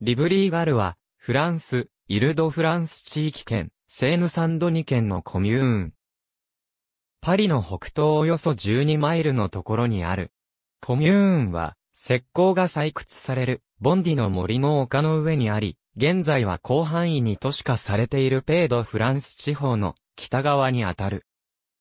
リブリーガルは、フランス、イルドフランス地域圏、セーヌサンドニ県のコミューン。パリの北東およそ12マイルのところにある。コミューンは、石膏が採掘される、ボンディの森の丘の上にあり、現在は広範囲に都市化されているペードフランス地方の北側にあたる。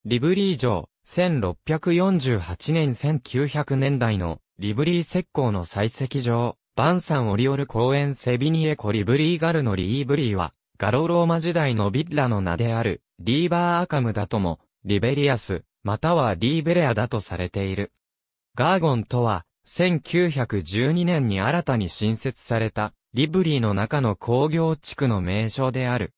リブリー城、1648年1900年代のリブリー石膏の採石場バンサンオリオル公園セビニエコリブリーガルのリーブリーは、ガロローマ時代のビッラの名である、リーバーアカムだとも、リベリアス、またはリーベレアだとされている。ガーゴンとは、1912年に新たに新設された、リブリーの中の工業地区の名称である。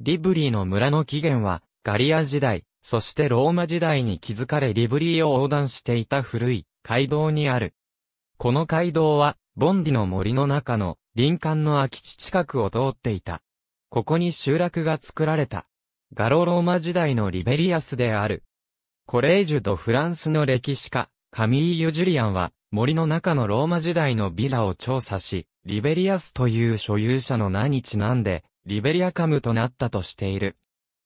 リブリーの村の起源は、ガリア時代、そしてローマ時代に築かれリブリーを横断していた古い街道にある。この街道は、ボンディの森の中の林間の空き地近くを通っていた。ここに集落が作られた。ガロローマ時代のリベリアスである。コレージュド・フランスの歴史家、カミーユ・ジュリアンは、森の中のローマ時代のビラを調査し、リベリアスという所有者の名にちなんで、リベリアカムとなったとしている。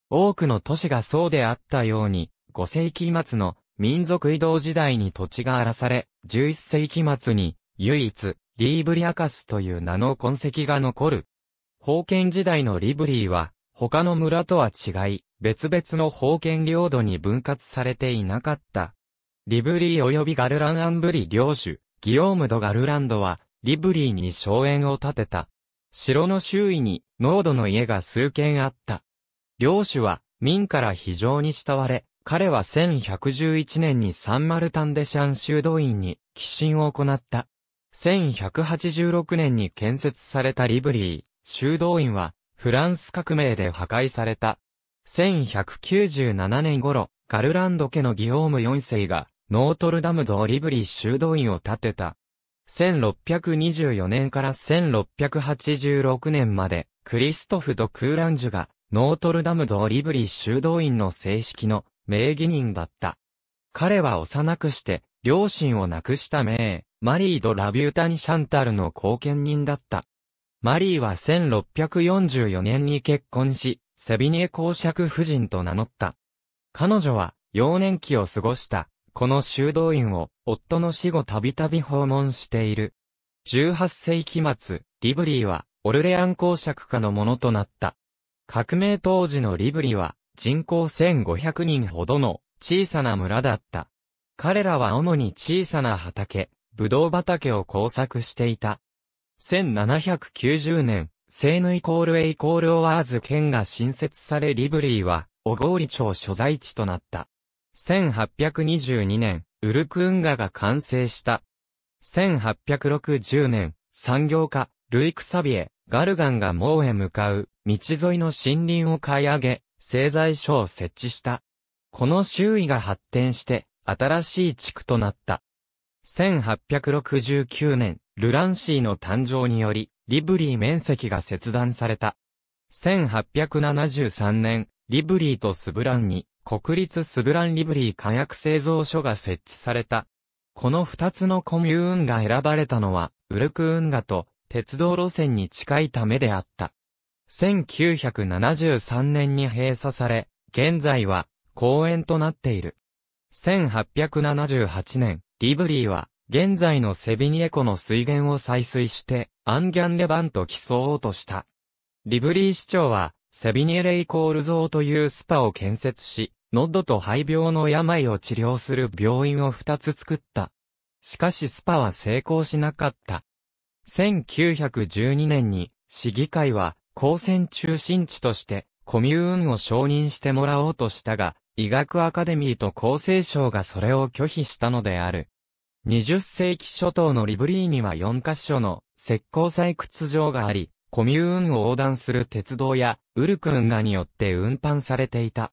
多くの都市がそうであったように、5世紀末の民族移動時代に土地が荒らされ、11世紀末に、唯一、リーブリアカスという名の痕跡が残る。封建時代のリブリーは、他の村とは違い、別々の封建領土に分割されていなかった。リブリー及びガルランアンブリ領主、ギオームド・ガルランドは、リブリーに荘園を建てた。城の周囲に、濃度の家が数軒あった。領主は、民から非常に慕われ、彼は1111年にサンマルタンデシャン修道院に寄進を行った。1186年に建設されたリブリー、修道院はフランス革命で破壊された。1197年頃、ガルランド家のギオーム4世がノートルダムド・リブリー修道院を建てた。1624年から1686年まで、クリストフ・ド・クーランジュが、ノートルダムド・リブリー修道院の正式の名義人だった。彼は幼くして、両親を亡くした名、マリー・ド・ラビュータニ・シャンタルの後見人だった。マリーは1644年に結婚し、セビニエ公爵夫人と名乗った。彼女は、幼年期を過ごした、この修道院を、夫の死後たびたび訪問している。18世紀末、リブリーは、オルレアン公爵家のものとなった。革命当時のリブリーは、人口1500人ほどの小さな村だった。彼らは主に小さな畑、ブドウ畑を工作していた。1790年、セーヌイコールエイコールオワーズ県が新設されリブリーは、小郡町所在地となった。1822年、ウルクウンガが完成した。1860年、産業家、ルイクサビエ、ガルガンがモへ向かう、道沿いの森林を買い上げ、製材所を設置した。この周囲が発展して、新しい地区となった。1869年、ルランシーの誕生により、リブリー面積が切断された。1873年、リブリーとスブランに、国立スブランリブリー火薬製造所が設置された。この二つのコミューンが選ばれたのは、ウルク運河と鉄道路線に近いためであった。1973年に閉鎖され、現在は公園となっている。1878年、リブリーは、現在のセビニエ湖の水源を採水して、アンギャンレバンと競おうとした。リブリー市長は、セビニエレイコール像というスパを建設し、喉と肺病の病を治療する病院を2つ作った。しかしスパは成功しなかった。1912年に、市議会は、高専中心地としてコミューンを承認してもらおうとしたが、医学アカデミーと厚生省がそれを拒否したのである。20世紀初頭のリブリーには4カ所の石膏採掘場があり、コミューンを横断する鉄道やウルクンガによって運搬されていた。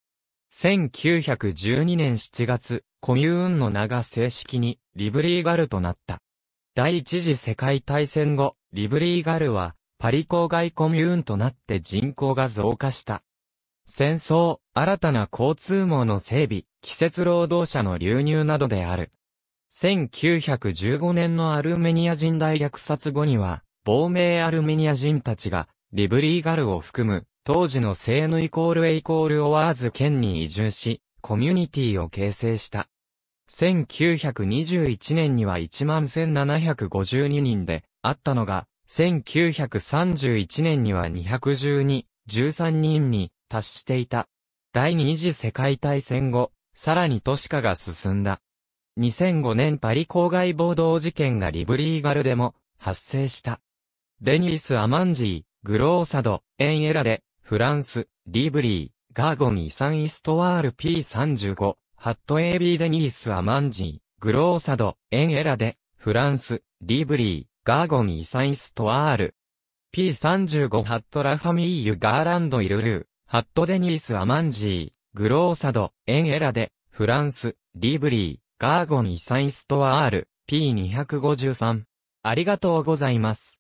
1912年7月、コミューンの名が正式にリブリーガルとなった。第一次世界大戦後、リブリーガルはパリ郊外コミューンとなって人口が増加した。戦争、新たな交通網の整備、季節労働者の流入などである。1915年のアルメニア人大虐殺後には、亡命アルメニア人たちが、リブリーガルを含む、当時のセーヌイコールエイコールオワーズ県に移住し、コミュニティを形成した。1921年には11,752人で、あったのが、1931年には212、13人に達していた。第二次世界大戦後、さらに都市化が進んだ。2005年パリ郊外暴動事件がリブリーガルでも発生した。デニス・アマンジー、グローサド、エンエラレ、フランス、リブリー、ガーゴミ・サン・イストワール P35、ハットエビー・デニース・アマンジー、グローサド、エンエラレ、フランス、リブリー、ガーゴンイサイストアール。P35 ハットラファミーユガーランドイルルー、ハットデニースアマンジー、グローサド、エンエラデ、フランス、リブリー、ガーゴンイサイストアール、P253。ありがとうございます。